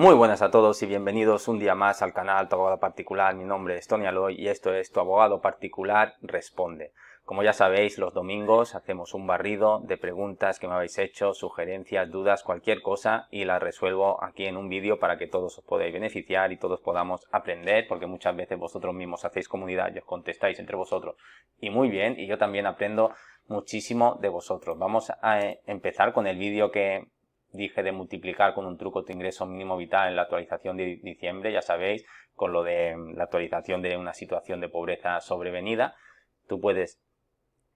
Muy buenas a todos y bienvenidos un día más al canal Tu Abogado Particular. Mi nombre es Tony Aloy y esto es Tu Abogado Particular Responde. Como ya sabéis, los domingos hacemos un barrido de preguntas que me habéis hecho, sugerencias, dudas, cualquier cosa y las resuelvo aquí en un vídeo para que todos os podáis beneficiar y todos podamos aprender porque muchas veces vosotros mismos hacéis comunidad y os contestáis entre vosotros y muy bien y yo también aprendo muchísimo de vosotros. Vamos a eh, empezar con el vídeo que dije de multiplicar con un truco tu ingreso mínimo vital en la actualización de diciembre, ya sabéis, con lo de mm, la actualización de una situación de pobreza sobrevenida, tú puedes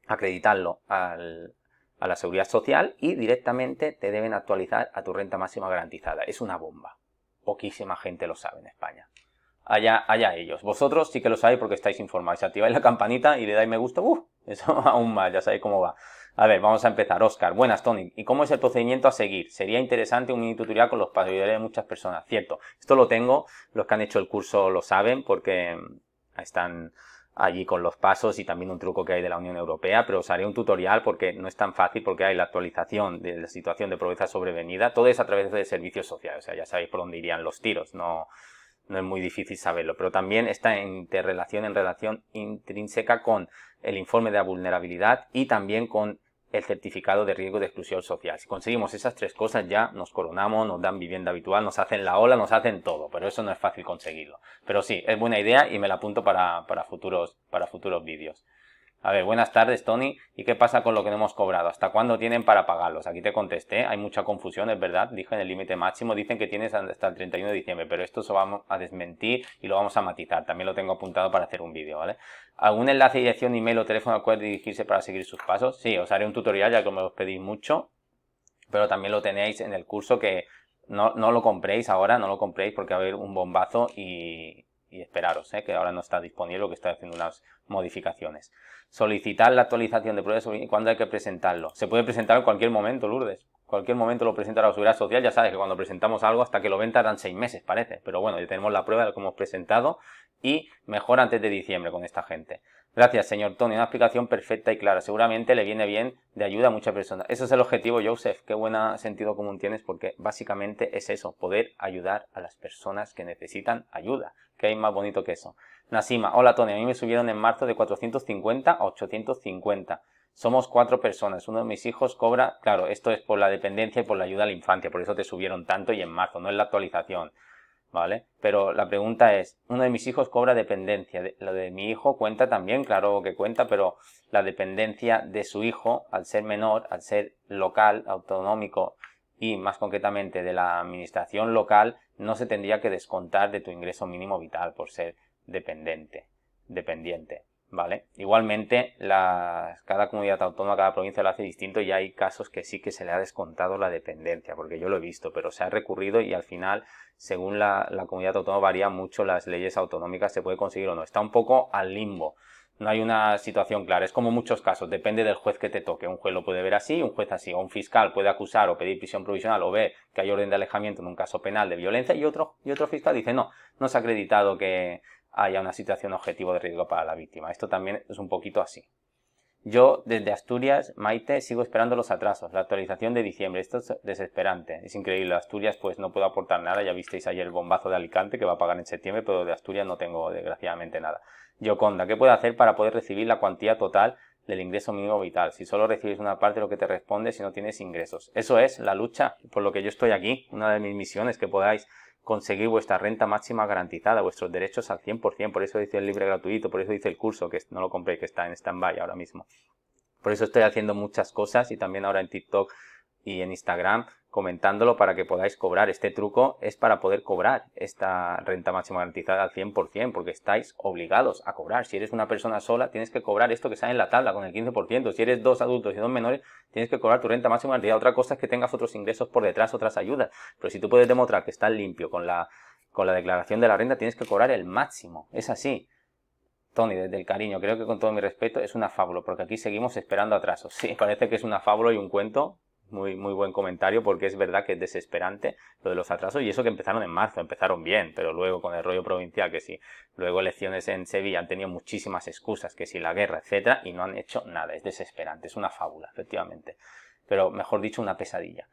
acreditarlo a la seguridad social y directamente te deben actualizar a tu renta máxima garantizada. Es una bomba. Poquísima gente lo sabe en España. Allá, allá ellos. Vosotros sí que lo sabéis porque estáis informados. Activáis la campanita y le dais me gusta. Eso aún más, ya sabéis cómo va. A ver, vamos a empezar. Oscar, buenas, Tony. ¿Y cómo es el procedimiento a seguir? Sería interesante un mini tutorial con los pasos de muchas personas. Cierto, esto lo tengo, los que han hecho el curso lo saben porque están allí con los pasos y también un truco que hay de la Unión Europea, pero os haré un tutorial porque no es tan fácil porque hay la actualización de la situación de pobreza sobrevenida, todo es a través de servicios sociales, o sea, ya sabéis por dónde irían los tiros, no no es muy difícil saberlo, pero también está en interrelación, en relación intrínseca con el informe de la vulnerabilidad y también con el certificado de riesgo de exclusión social. Si conseguimos esas tres cosas ya nos coronamos, nos dan vivienda habitual, nos hacen la ola, nos hacen todo, pero eso no es fácil conseguirlo. Pero sí, es buena idea y me la apunto para, para futuros, para futuros vídeos. A ver, buenas tardes, Tony. ¿Y qué pasa con lo que no hemos cobrado? ¿Hasta cuándo tienen para pagarlos? Aquí te contesté. Hay mucha confusión, es verdad. Dije en el límite máximo. Dicen que tienes hasta el 31 de diciembre, pero esto se vamos a desmentir y lo vamos a matizar. También lo tengo apuntado para hacer un vídeo, ¿vale? ¿Algún enlace, dirección, email o teléfono al cual dirigirse para seguir sus pasos? Sí, os haré un tutorial ya que me os pedís mucho, pero también lo tenéis en el curso que no, no lo compréis ahora, no lo compréis porque va a haber un bombazo y, y esperaros, ¿eh? que ahora no está disponible, que está haciendo unas modificaciones. Solicitar la actualización de pruebas y cuándo hay que presentarlo. Se puede presentar en cualquier momento, Lourdes. Cualquier momento lo presenta la seguridad social. Ya sabes que cuando presentamos algo hasta que lo venta tardan seis meses, parece. Pero bueno, ya tenemos la prueba de lo que hemos presentado y mejor antes de diciembre con esta gente. Gracias, señor Tony. Una explicación perfecta y clara. Seguramente le viene bien de ayuda a muchas personas. Eso es el objetivo, Joseph. Qué buen sentido común tienes porque básicamente es eso, poder ayudar a las personas que necesitan ayuda. ¿Qué hay más bonito que eso? Nasima, hola Tony, a mí me subieron en marzo de 450 a 850. Somos cuatro personas, uno de mis hijos cobra, claro, esto es por la dependencia y por la ayuda a la infancia, por eso te subieron tanto y en marzo, no es la actualización. ¿vale? Pero la pregunta es, uno de mis hijos cobra dependencia, lo de mi hijo cuenta también, claro que cuenta, pero la dependencia de su hijo, al ser menor, al ser local, autonómico y más concretamente de la administración local, no se tendría que descontar de tu ingreso mínimo vital por ser dependiente, dependiente. ¿vale? Igualmente, cada comunidad autónoma, cada provincia lo hace distinto y hay casos que sí que se le ha descontado la dependencia, porque yo lo he visto, pero se ha recurrido y al final, según la, comunidad autónoma, varía mucho las leyes autonómicas, se puede conseguir o no. Está un poco al limbo. No hay una situación clara, es como muchos casos, depende del juez que te toque. Un juez lo puede ver así, un juez así, o un fiscal puede acusar o pedir prisión provisional o ver que hay orden de alejamiento en un caso penal de violencia y otro, y otro fiscal dice, no, no se ha acreditado que, haya una situación objetivo de riesgo para la víctima. Esto también es un poquito así. Yo, desde Asturias, Maite, sigo esperando los atrasos, la actualización de diciembre. Esto es desesperante, es increíble. Asturias, pues no puedo aportar nada. Ya visteis ayer el bombazo de Alicante que va a pagar en septiembre, pero de Asturias no tengo, desgraciadamente, nada. Yoconda, ¿qué puedo hacer para poder recibir la cuantía total del ingreso mínimo vital? Si solo recibes una parte de lo que te responde si no tienes ingresos. Eso es la lucha, por lo que yo estoy aquí. Una de mis misiones, que podáis conseguir vuestra renta máxima garantizada, vuestros derechos al 100%, por eso dice el libre gratuito, por eso dice el curso, que no lo compré, que está en stand-by ahora mismo. Por eso estoy haciendo muchas cosas y también ahora en TikTok y en Instagram comentándolo para que podáis cobrar. Este truco es para poder cobrar esta renta máxima garantizada al 100%, porque estáis obligados a cobrar. Si eres una persona sola, tienes que cobrar esto que sale en la tabla con el 15%. Si eres dos adultos y dos menores, tienes que cobrar tu renta máxima garantizada. Otra cosa es que tengas otros ingresos por detrás, otras ayudas. Pero si tú puedes demostrar que estás limpio con la, con la declaración de la renta, tienes que cobrar el máximo. Es así. Tony, desde el cariño, creo que con todo mi respeto es una fábula, porque aquí seguimos esperando atrasos. Sí, parece que es una fábula y un cuento, muy, buen comentario porque es verdad que es desesperante lo de los atrasos y eso que empezaron en marzo, empezaron bien, pero luego con el rollo provincial que sí, luego elecciones en Sevilla han tenido muchísimas excusas, que si la guerra, etcétera, y no han hecho nada, es desesperante, es una fábula, efectivamente, pero mejor dicho, una pesadilla.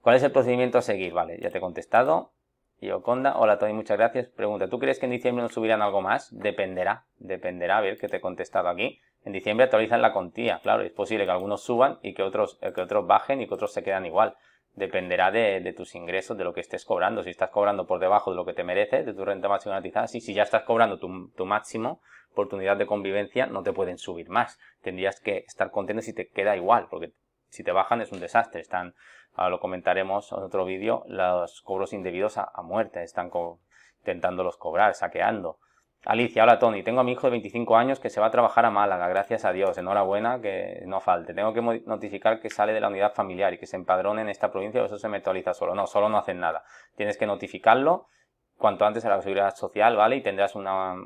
¿Cuál es el procedimiento a seguir? Vale, ya te he contestado. Yoconda, hola Tony, muchas gracias. Pregunta, ¿tú crees que en diciembre nos subirán algo más? Dependerá, dependerá, a ver que te he contestado aquí. En diciembre actualizan la contía, claro, es posible que algunos suban y que otros, eh, que otros bajen y que otros se quedan igual. Dependerá de, tus ingresos, de lo que estés cobrando. Si estás cobrando por debajo de lo que te mereces, de tu renta máxima garantizada, si ya estás cobrando tu, máximo oportunidad de convivencia, no te pueden subir más. Tendrías que estar contento si te queda igual, porque si te bajan es un desastre. Están, ahora lo comentaremos en otro vídeo, los cobros indebidos a, muerte. Están intentando intentándolos cobrar, saqueando. Alicia, hola Tony, tengo a mi hijo de 25 años que se va a trabajar a Málaga, gracias a Dios, enhorabuena, que no falte. Tengo que notificar que sale de la unidad familiar y que se empadrone en esta provincia eso se me actualiza solo. No, solo no hacen nada. Tienes que notificarlo cuanto antes a la seguridad social, ¿vale? Y tendrás un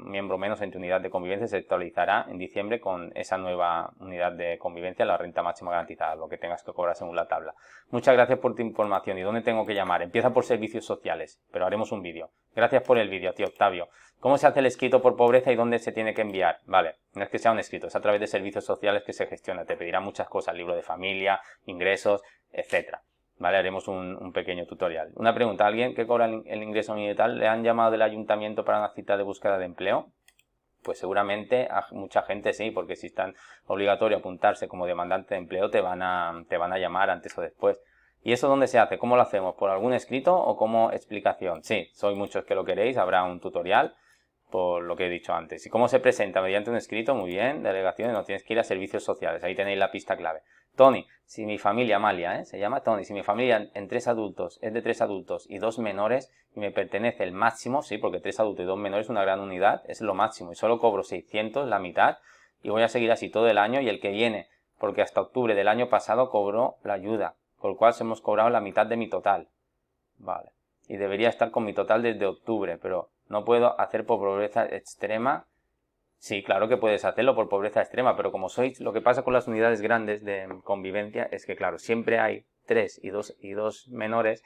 miembro menos en tu unidad de convivencia se actualizará en diciembre con esa nueva unidad de convivencia, la renta máxima garantizada, lo que tengas que cobrar según la tabla. Muchas gracias por tu información. ¿Y dónde tengo que llamar? Empieza por servicios sociales, pero haremos un vídeo. Gracias por el vídeo, tío Octavio. ¿Cómo se hace el escrito por pobreza y dónde se tiene que enviar? Vale, no es que sea un escrito, es a través de servicios sociales que se gestiona. Te pedirá muchas cosas, libro de familia, ingresos, etcétera. ¿vale? Haremos un, pequeño tutorial. Una pregunta, ¿alguien que cobra el, ingreso tal le han llamado del ayuntamiento para una cita de búsqueda de empleo? Pues seguramente a mucha gente sí, porque si están obligatorio apuntarse como demandante de empleo te van a, te van a llamar antes o después. ¿Y eso dónde se hace? ¿Cómo lo hacemos? ¿Por algún escrito o como explicación? Sí, soy muchos que lo queréis, habrá un tutorial por lo que he dicho antes. ¿Y cómo se presenta? Mediante un escrito, muy bien, delegaciones, no tienes que ir a servicios sociales, ahí tenéis la pista clave. Tony, si mi familia, malia, ¿eh? se llama Tony, si mi familia en tres adultos es de tres adultos y dos menores y me pertenece el máximo, sí, porque tres adultos y dos menores es una gran unidad, es lo máximo y solo cobro 600, la mitad, y voy a seguir así todo el año y el que viene, porque hasta octubre del año pasado cobró la ayuda, con lo cual se hemos cobrado la mitad de mi total. Vale. Y debería estar con mi total desde octubre, pero no puedo hacer por pobreza extrema Sí, claro que puedes hacerlo por pobreza extrema, pero como sois, lo que pasa con las unidades grandes de convivencia es que, claro, siempre hay tres y dos, y dos menores,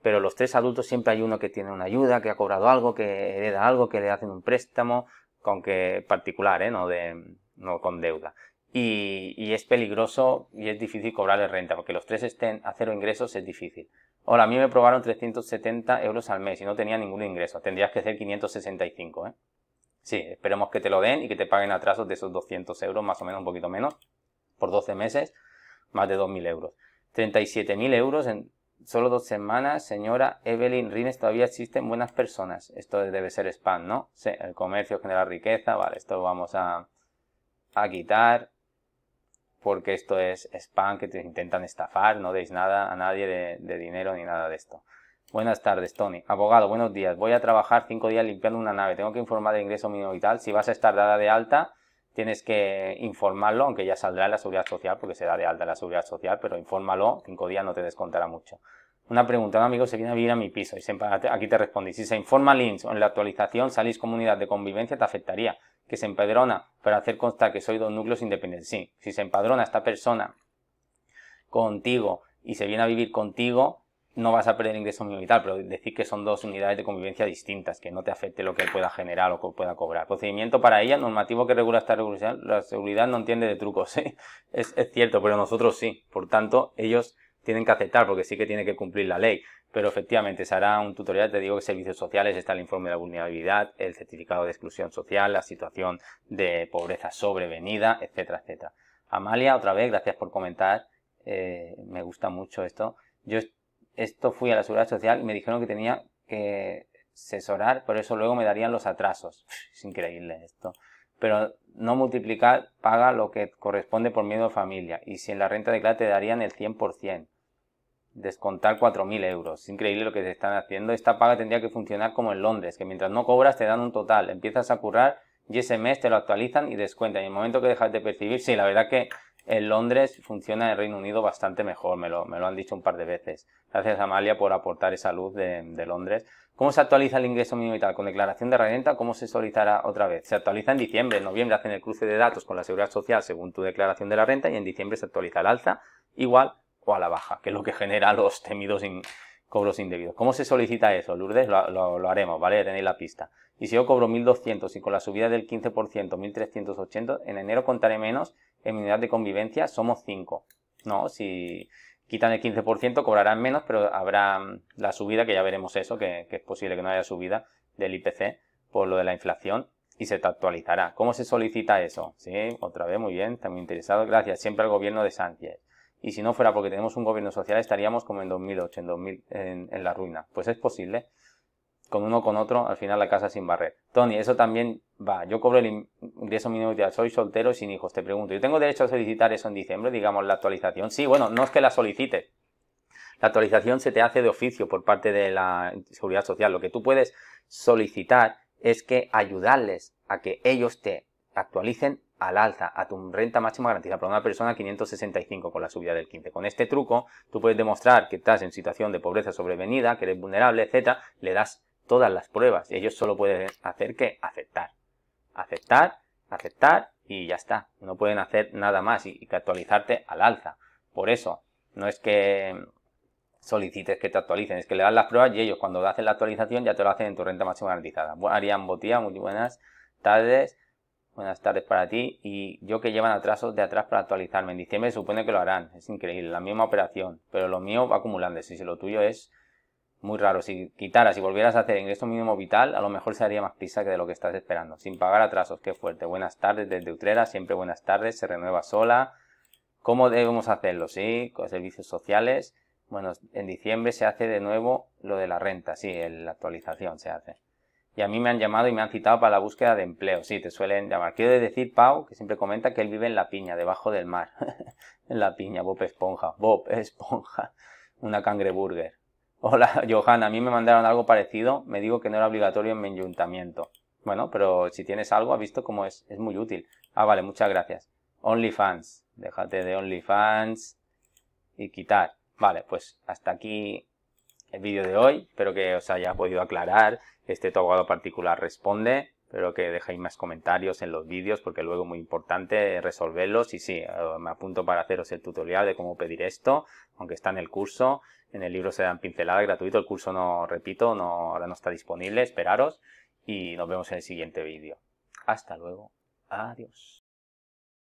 pero los tres adultos siempre hay uno que tiene una ayuda, que ha cobrado algo, que hereda algo, que le hacen un préstamo, con que particular, ¿eh? no, de, no con deuda. Y, y, es peligroso y es difícil cobrarle renta, porque los tres estén a cero ingresos es difícil. Ahora, a mí me probaron 370 euros al mes y no tenía ningún ingreso. Tendrías que hacer 565, ¿eh? Sí, esperemos que te lo den y que te paguen atrasos de esos 200 euros, más o menos, un poquito menos, por 12 meses, más de 2.000 euros. 37.000 euros en solo dos semanas, señora Evelyn Rines, todavía existen buenas personas. Esto debe ser spam, ¿no? Sí, el comercio genera riqueza, vale, esto lo vamos a, quitar porque esto es spam que te intentan estafar, no deis nada a nadie de dinero ni nada de esto. Buenas tardes, Tony. Abogado, buenos días. Voy a trabajar cinco días limpiando una nave. Tengo que informar de ingreso mínimo vital. Si vas a estar dada de alta, tienes que informarlo, aunque ya saldrá en la seguridad social, porque se da de alta la seguridad social, pero infórmalo. Cinco días no te descontará mucho. Una pregunta, un amigo se viene a vivir a mi piso y aquí te respondí. Si se informa Lynch o en la actualización salís comunidad de convivencia, te afectaría. Que se empadrona para hacer constar que soy dos núcleos independientes. Sí, si se empadrona esta persona contigo y se viene a vivir contigo, no vas a perder ingreso militar, pero decir que son dos unidades de convivencia distintas, que no te afecte lo que pueda generar o que pueda cobrar. Procedimiento para ella, normativo que regula esta regulación, la seguridad no entiende de trucos, ¿eh? es, cierto, pero nosotros sí. Por tanto, ellos tienen que aceptar, porque sí que tiene que cumplir la ley. Pero efectivamente, se hará un tutorial, te digo que servicios sociales, está el informe de la vulnerabilidad, el certificado de exclusión social, la situación de pobreza sobrevenida, etcétera, etcétera. Amalia, otra vez, gracias por comentar, eh, me gusta mucho esto. Yo esto fui a la seguridad social y me dijeron que tenía que asesorar, por eso luego me darían los atrasos. Es increíble esto. Pero no multiplicar paga lo que corresponde por miedo de familia. Y si en la renta de clase te darían el 100%. Descontar 4.000 euros. Es increíble lo que te están haciendo. Esta paga tendría que funcionar como en Londres, que mientras no cobras te dan un total. Empiezas a currar y ese mes te lo actualizan y descuentan. Y en el momento que dejas de percibir, sí, la verdad que en Londres funciona en el Reino Unido bastante mejor, me lo, me lo han dicho un par de veces. Gracias Amalia por aportar esa luz de, Londres. ¿Cómo se actualiza el ingreso mínimo vital? ¿Con declaración de renta? ¿Cómo se solicitará otra vez? Se actualiza en diciembre, en noviembre hacen el cruce de datos con la seguridad social según tu declaración de la renta y en diciembre se actualiza al alza, igual o a la baja, que es lo que genera los temidos cobros indebidos. ¿Cómo se solicita eso, Lourdes? Lo, lo haremos, ¿vale? tenéis la pista. Y si yo cobro 1.200 y con la subida del 15%, 1.380, en enero contaré menos en unidad de convivencia somos 5. No, si quitan el 15% cobrarán menos, pero habrá mm, la subida, que ya veremos eso, que, es posible que no haya subida del IPC por lo de la inflación y se te actualizará. ¿Cómo se solicita eso? Sí, otra vez, muy bien, está muy interesado. Gracias, siempre al gobierno de Sánchez. Y si no fuera porque tenemos un gobierno social, estaríamos como en 2008, en, 2000, en, en la ruina. Pues es posible con uno con otro, al final la casa sin barrer. Tony, eso también va. Yo cobro el ingreso mínimo vital. Soy soltero sin hijos, te pregunto. ¿Yo tengo derecho a solicitar eso en diciembre, digamos, la actualización? Sí, bueno, no es que la solicite. La actualización se te hace de oficio por parte de la Seguridad Social. Lo que tú puedes solicitar es que ayudarles a que ellos te actualicen al alza, a tu renta máxima garantizada para una persona 565 con la subida del 15. Con este truco tú puedes demostrar que estás en situación de pobreza sobrevenida, que eres vulnerable, etcétera, le das todas las pruebas. Ellos solo pueden hacer que aceptar. Aceptar, aceptar y ya está. No pueden hacer nada más y, que actualizarte al alza. Por eso, no es que solicites que te actualicen, es que le das las pruebas y ellos cuando hacen la actualización ya te lo hacen en tu renta máxima garantizada. Arián Botía, muy buenas tardes. Buenas tardes para ti y yo que llevan atrasos de atrás para actualizarme. En diciembre supone que lo harán. Es increíble, la misma operación, pero lo mío va acumulando, Si lo tuyo es muy raro. Si quitaras y volvieras a hacer ingreso mínimo vital, a lo mejor se haría más prisa que de lo que estás esperando. Sin pagar atrasos, qué fuerte. Buenas tardes desde Utrera, siempre buenas tardes, se renueva sola. ¿Cómo debemos hacerlo? Sí, con servicios sociales. Bueno, en diciembre se hace de nuevo lo de la renta, sí, la actualización se hace. Y a mí me han llamado y me han citado para la búsqueda de empleo. Sí, te suelen llamar. Quiero decir, Pau, que siempre comenta que él vive en la piña, debajo del mar. en la piña, Bob Esponja. Bob Esponja. Una cangreburger. Hola, Johan, a mí me mandaron algo parecido, me digo que no era obligatorio en mi ayuntamiento. Bueno, pero si tienes algo, ha visto cómo es, es muy útil. Ah, vale, muchas gracias. OnlyFans, déjate de OnlyFans y quitar. Vale, pues hasta aquí el vídeo de hoy, espero que os haya podido aclarar, este tu abogado particular responde Espero que dejéis más comentarios en los vídeos porque luego es muy importante resolverlos y sí, eh, me apunto para haceros el tutorial de cómo pedir esto, aunque está en el curso, en el libro se dan pinceladas gratuito, el curso no, repito, no, ahora no está disponible, esperaros y nos vemos en el siguiente vídeo. Hasta luego, adiós.